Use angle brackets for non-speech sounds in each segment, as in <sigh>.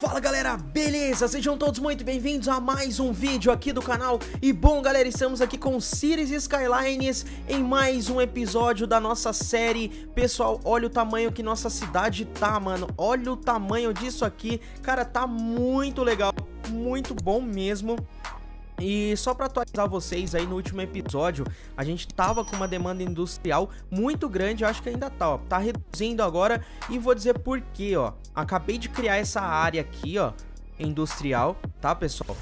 Fala galera, beleza? Sejam todos muito bem-vindos a mais um vídeo aqui do canal E bom galera, estamos aqui com Cities Skylines em mais um episódio da nossa série Pessoal, olha o tamanho que nossa cidade tá, mano Olha o tamanho disso aqui Cara, tá muito legal, muito bom mesmo e só para atualizar vocês aí no último episódio, a gente tava com uma demanda industrial muito grande, acho que ainda tá, ó, tá reduzindo agora e vou dizer por quê, ó. Acabei de criar essa área aqui, ó, industrial, tá, pessoal?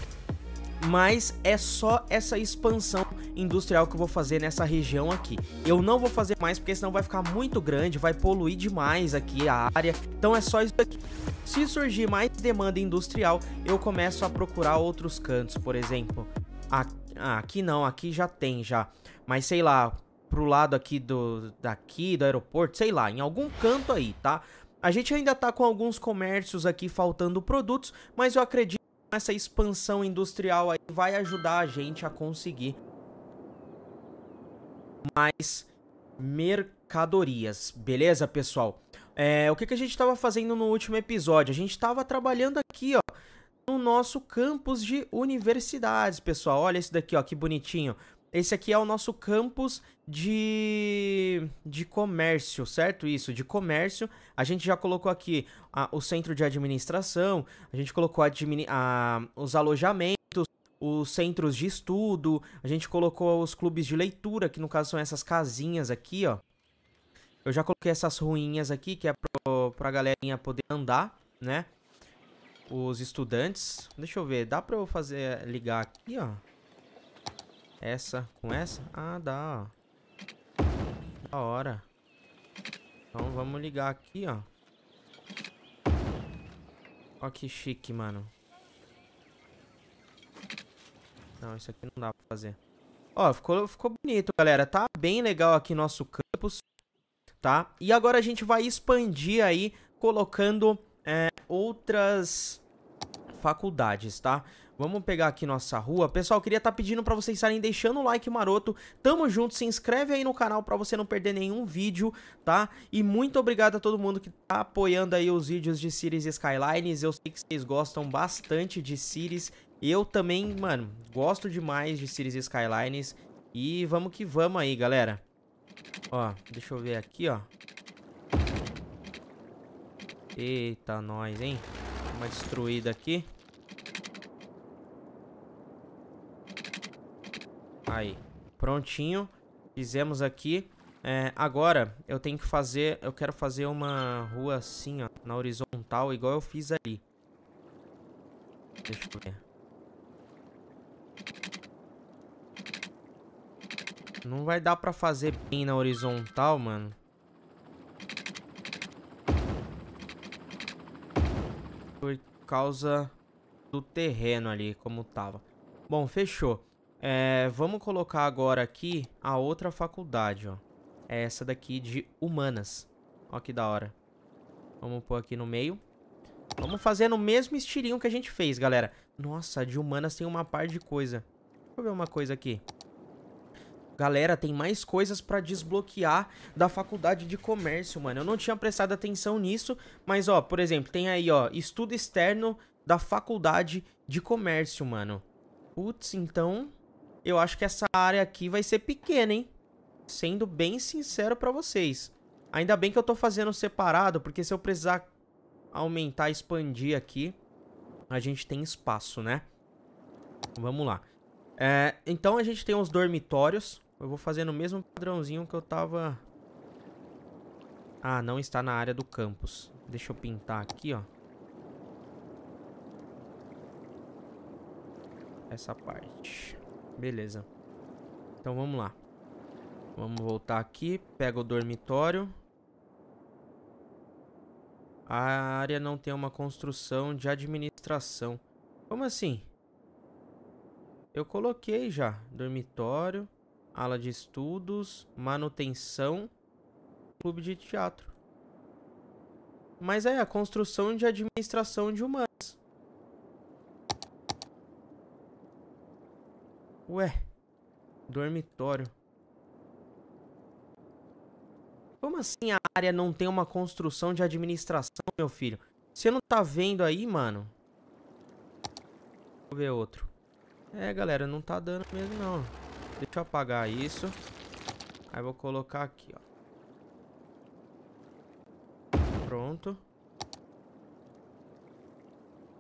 Mas é só essa expansão industrial que eu vou fazer nessa região aqui. Eu não vou fazer mais porque senão vai ficar muito grande, vai poluir demais aqui a área. Então é só isso aqui. Se surgir mais demanda industrial, eu começo a procurar outros cantos, por exemplo. Aqui, ah, aqui não, aqui já tem já. Mas sei lá, pro lado aqui do daqui do aeroporto, sei lá, em algum canto aí, tá? A gente ainda tá com alguns comércios aqui faltando produtos, mas eu acredito que essa expansão industrial aí vai ajudar a gente a conseguir mais mercadorias, beleza, pessoal? É, o que, que a gente estava fazendo no último episódio? A gente estava trabalhando aqui, ó, no nosso campus de universidades, pessoal. Olha esse daqui, ó, que bonitinho. Esse aqui é o nosso campus de, de comércio, certo? Isso, de comércio. A gente já colocou aqui a, ah, o centro de administração, a gente colocou a, a, ah, os alojamentos os centros de estudo, a gente colocou os clubes de leitura, que no caso são essas casinhas aqui, ó. Eu já coloquei essas ruínas aqui, que é pro, pra galerinha poder andar, né? Os estudantes. Deixa eu ver, dá pra eu fazer, ligar aqui, ó. Essa com essa? Ah, dá, ó. Da hora. Então vamos ligar aqui, ó. Ó que chique, mano. Não, isso aqui não dá pra fazer. Ó, ficou, ficou bonito, galera. Tá bem legal aqui nosso campus, tá? E agora a gente vai expandir aí, colocando é, outras faculdades, tá? Vamos pegar aqui nossa rua. Pessoal, queria estar tá pedindo para vocês estarem deixando o like maroto. Tamo junto, se inscreve aí no canal para você não perder nenhum vídeo, tá? E muito obrigado a todo mundo que tá apoiando aí os vídeos de Cities Skylines. Eu sei que vocês gostam bastante de Cities eu também, mano, gosto demais de Cities Skylines. E vamos que vamos aí, galera. Ó, deixa eu ver aqui, ó. Eita, nós, hein? Uma destruída aqui. Aí, prontinho. Fizemos aqui. É, agora, eu tenho que fazer... Eu quero fazer uma rua assim, ó. Na horizontal, igual eu fiz ali. Deixa eu ver. Não vai dar pra fazer bem na horizontal, mano. Por causa do terreno ali, como tava. Bom, fechou. É, vamos colocar agora aqui a outra faculdade, ó. É essa daqui de humanas. Ó que da hora. Vamos pôr aqui no meio. Vamos fazer no mesmo estilinho que a gente fez, galera. Nossa, de humanas tem uma par de coisa. Deixa eu ver uma coisa aqui. Galera, tem mais coisas para desbloquear da faculdade de comércio, mano. Eu não tinha prestado atenção nisso, mas ó, por exemplo, tem aí, ó, estudo externo da faculdade de comércio, mano. Putz, então, eu acho que essa área aqui vai ser pequena, hein? Sendo bem sincero para vocês. Ainda bem que eu tô fazendo separado, porque se eu precisar aumentar, expandir aqui, a gente tem espaço, né? Vamos lá. É, então a gente tem os dormitórios, eu vou fazer no mesmo padrãozinho que eu tava... Ah, não está na área do campus. Deixa eu pintar aqui, ó. Essa parte. Beleza. Então vamos lá. Vamos voltar aqui. Pega o dormitório. A área não tem uma construção de administração. Como assim? Eu coloquei já. Dormitório ala de estudos, manutenção, clube de teatro. Mas é a construção de administração de humanas. Ué, dormitório. Como assim a área não tem uma construção de administração, meu filho? Você não tá vendo aí, mano? Vou ver outro. É, galera, não tá dando mesmo, não. Deixa eu apagar isso. Aí vou colocar aqui, ó. Pronto.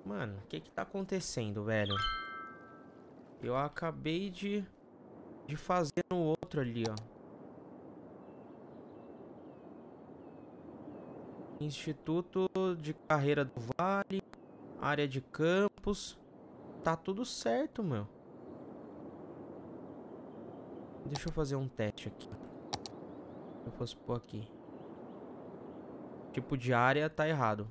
Mano, o que que tá acontecendo, velho? Eu acabei de... De fazer no outro ali, ó. Instituto de Carreira do Vale, área de Campos, Tá tudo certo, meu. Deixa eu fazer um teste aqui. Eu posso pôr aqui. Tipo de área tá errado.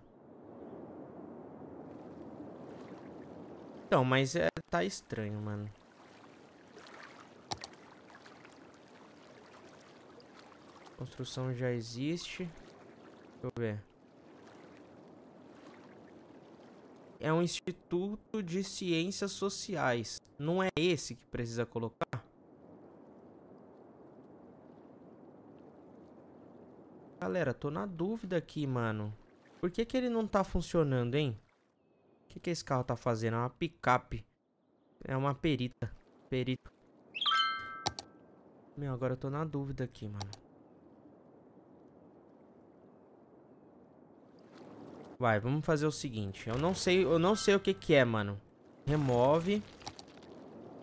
Então, mas é, tá estranho, mano. Construção já existe. Deixa eu ver. É um instituto de ciências sociais. Não é esse que precisa colocar? Galera, tô na dúvida aqui, mano. Por que que ele não tá funcionando, hein? O que que esse carro tá fazendo? É uma picape. É uma perita. Perito. Meu, agora eu tô na dúvida aqui, mano. Vai, vamos fazer o seguinte. Eu não sei, eu não sei o que que é, mano. Remove.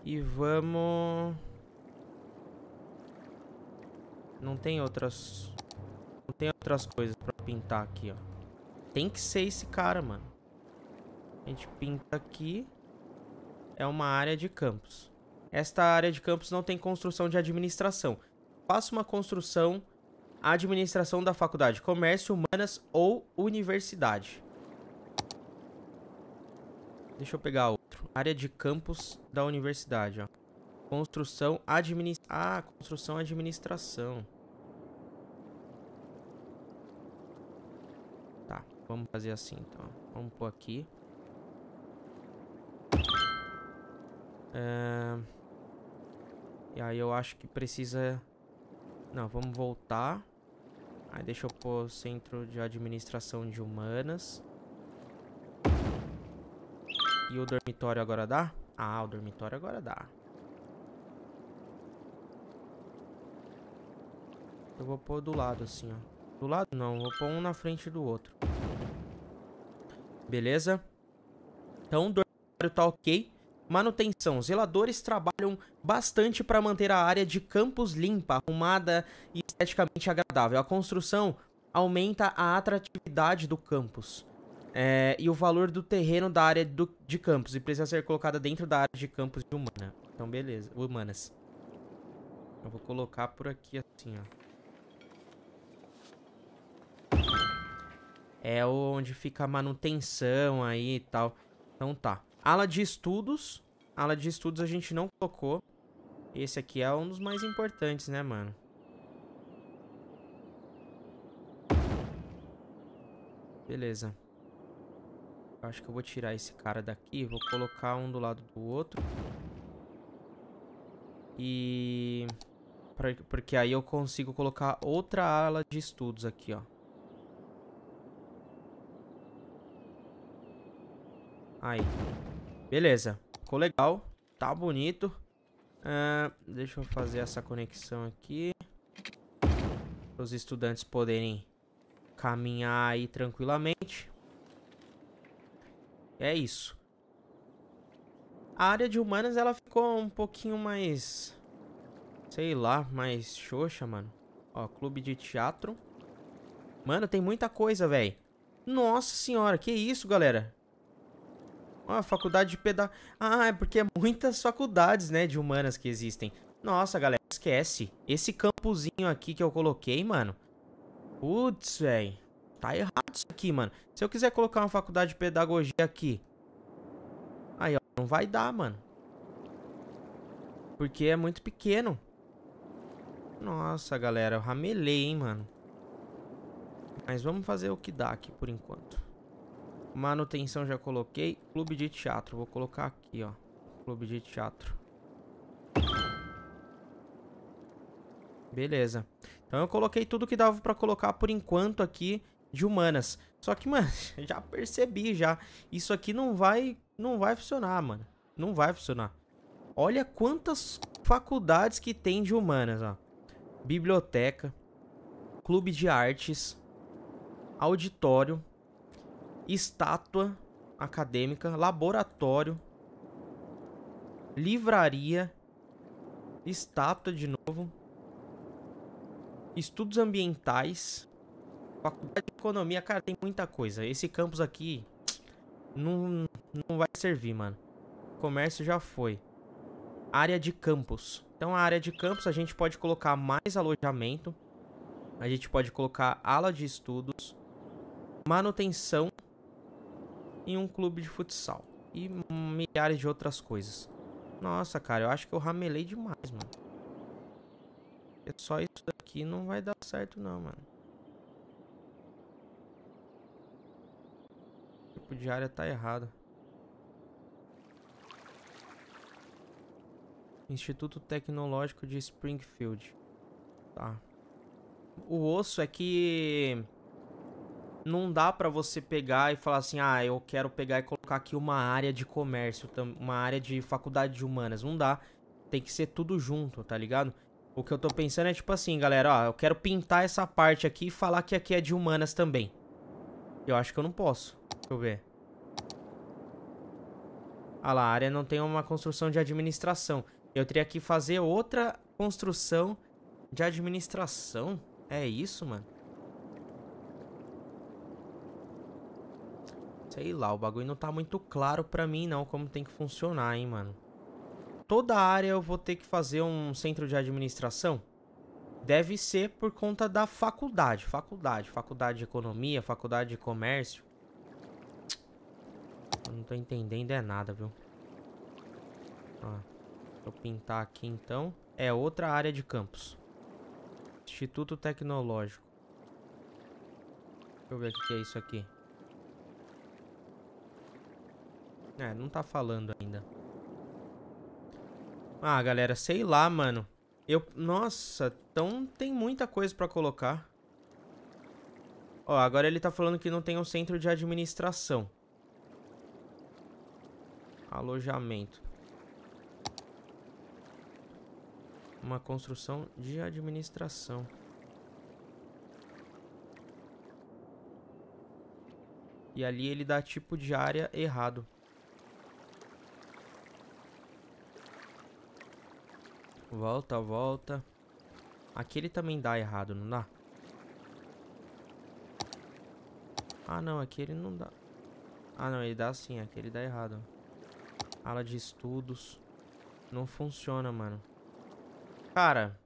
E vamos... Não tem outras tem outras coisas pra pintar aqui, ó. Tem que ser esse cara, mano. A gente pinta aqui. É uma área de campos. Esta área de campos não tem construção de administração. Faça uma construção administração da faculdade, comércio, humanas ou universidade. Deixa eu pegar outro. Área de campus da universidade, ó. Construção, administração. Ah, construção, administração. Vamos fazer assim, então. Vamos pôr aqui. É... E aí eu acho que precisa... Não, vamos voltar. Aí deixa eu pôr Centro de Administração de Humanas. E o dormitório agora dá? Ah, o dormitório agora dá. Eu vou pôr do lado assim, ó. Do lado não, vou pôr um na frente do outro beleza? Então, o dormitório tá ok. Manutenção. Os zeladores trabalham bastante para manter a área de campus limpa, arrumada e esteticamente agradável. A construção aumenta a atratividade do campus. É, e o valor do terreno da área do, de campus. E precisa ser colocada dentro da área de campus de humana. Então, beleza. Humanas. Eu vou colocar por aqui assim, ó. é onde fica a manutenção aí e tal. Então tá. Ala de estudos. Ala de estudos a gente não colocou Esse aqui é um dos mais importantes, né, mano? Beleza. Acho que eu vou tirar esse cara daqui. Vou colocar um do lado do outro. E... Porque aí eu consigo colocar outra ala de estudos aqui, ó. Aí. Beleza. Ficou legal. Tá bonito. Ah, deixa eu fazer essa conexão aqui. Para os estudantes poderem caminhar aí tranquilamente. É isso. A área de humanas, ela ficou um pouquinho mais... Sei lá, mais xoxa, mano. Ó, clube de teatro. Mano, tem muita coisa, velho. Nossa senhora, que isso, galera. Ah, faculdade de peda... Ah, é porque é muitas faculdades, né, de humanas que existem. Nossa, galera, esquece. Esse campozinho aqui que eu coloquei, mano. Putz, velho. Tá errado isso aqui, mano. Se eu quiser colocar uma faculdade de pedagogia aqui. Aí, ó. Não vai dar, mano. Porque é muito pequeno. Nossa, galera. Eu ramelei, hein, mano. Mas vamos fazer o que dá aqui por enquanto. Manutenção já coloquei. Clube de teatro. Vou colocar aqui, ó. Clube de teatro. Beleza. Então eu coloquei tudo que dava pra colocar por enquanto aqui de humanas. Só que, <laughs> mano, já percebi já. Isso aqui não vai, não vai funcionar, mano. Não vai funcionar. Olha quantas faculdades que tem de humanas, ó. Biblioteca, clube de artes, auditório, estátua acadêmica, laboratório, livraria, estátua de novo, estudos ambientais, faculdade de economia. Cara, tem muita coisa. Esse campus aqui não, não vai servir, mano. Comércio já foi. Área de campus. Então, a área de campus a gente pode colocar mais alojamento. A gente pode colocar ala de estudos, manutenção em um clube de futsal e milhares de outras coisas. Nossa, cara, eu acho que eu ramelei demais, mano. É só isso daqui não vai dar certo não, mano. O tipo de área tá errado. Instituto Tecnológico de Springfield. Tá. O osso é que não dá para você pegar e falar assim, ah, eu quero pegar e colocar aqui uma área de comércio, uma área de faculdade de humanas. Não dá. Tem que ser tudo junto, tá ligado? O que eu tô pensando é tipo assim, galera, ó, eu quero pintar essa parte aqui e falar que aqui é de humanas também. Eu acho que eu não posso. Deixa eu ver. Ah lá, a área não tem uma construção de administração. Eu teria que fazer outra construção de administração? É isso, mano? Sei lá, o bagulho não tá muito claro pra mim não como tem que funcionar, hein, mano. Toda área eu vou ter que fazer um centro de administração? Deve ser por conta da faculdade, faculdade, faculdade de economia, faculdade de comércio. Eu não tô entendendo é nada, viu? Ó, deixa eu pintar aqui então. É outra área de campus. Instituto Tecnológico. Deixa eu ver o que é isso aqui. É, não tá falando ainda. Ah, galera, sei lá, mano. Eu... Nossa, então tem muita coisa pra colocar. Ó, agora ele tá falando que não tem um centro de administração. Alojamento. Uma construção de administração. E ali ele dá tipo de área errado. Volta, volta. Aqui ele também dá errado, não dá? Ah, não, aqui ele não dá. Ah, não, ele dá sim, aqui ele dá errado. Ala de estudos. Não funciona, mano. Cara,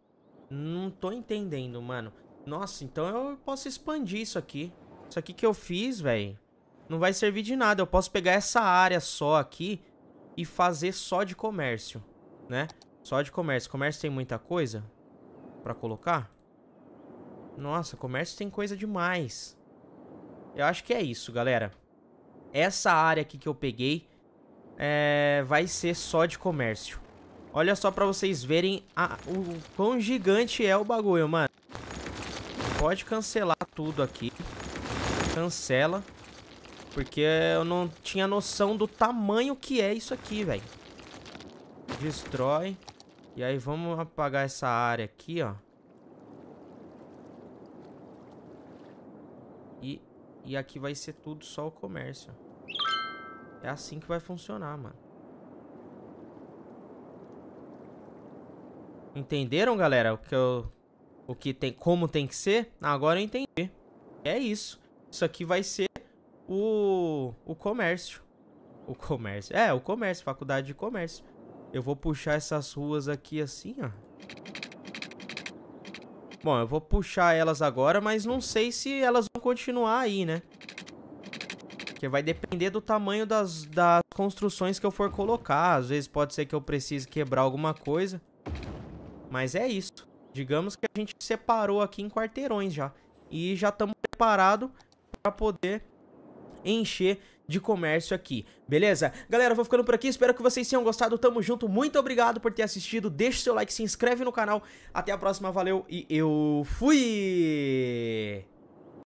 não tô entendendo, mano. Nossa, então eu posso expandir isso aqui. Isso aqui que eu fiz, velho, não vai servir de nada. Eu posso pegar essa área só aqui e fazer só de comércio, né? Só de comércio. Comércio tem muita coisa pra colocar? Nossa, comércio tem coisa demais. Eu acho que é isso, galera. Essa área aqui que eu peguei é... vai ser só de comércio. Olha só pra vocês verem a... o quão gigante é o bagulho, mano. Pode cancelar tudo aqui. Cancela. Porque eu não tinha noção do tamanho que é isso aqui, velho. Destrói. E aí vamos apagar essa área aqui, ó. E, e aqui vai ser tudo só o comércio. É assim que vai funcionar, mano. Entenderam, galera? O que eu, o que tem, como tem que ser? Ah, agora eu entendi. É isso. Isso aqui vai ser o, o comércio. O comércio. É, o comércio, faculdade de comércio. Eu vou puxar essas ruas aqui assim, ó. Bom, eu vou puxar elas agora, mas não sei se elas vão continuar aí, né? Porque vai depender do tamanho das, das construções que eu for colocar. Às vezes pode ser que eu precise quebrar alguma coisa. Mas é isso. Digamos que a gente separou aqui em quarteirões já. E já estamos preparados para poder encher de comércio aqui, beleza? Galera, vou ficando por aqui, espero que vocês tenham gostado, tamo junto, muito obrigado por ter assistido, deixa o seu like, se inscreve no canal, até a próxima, valeu e eu fui!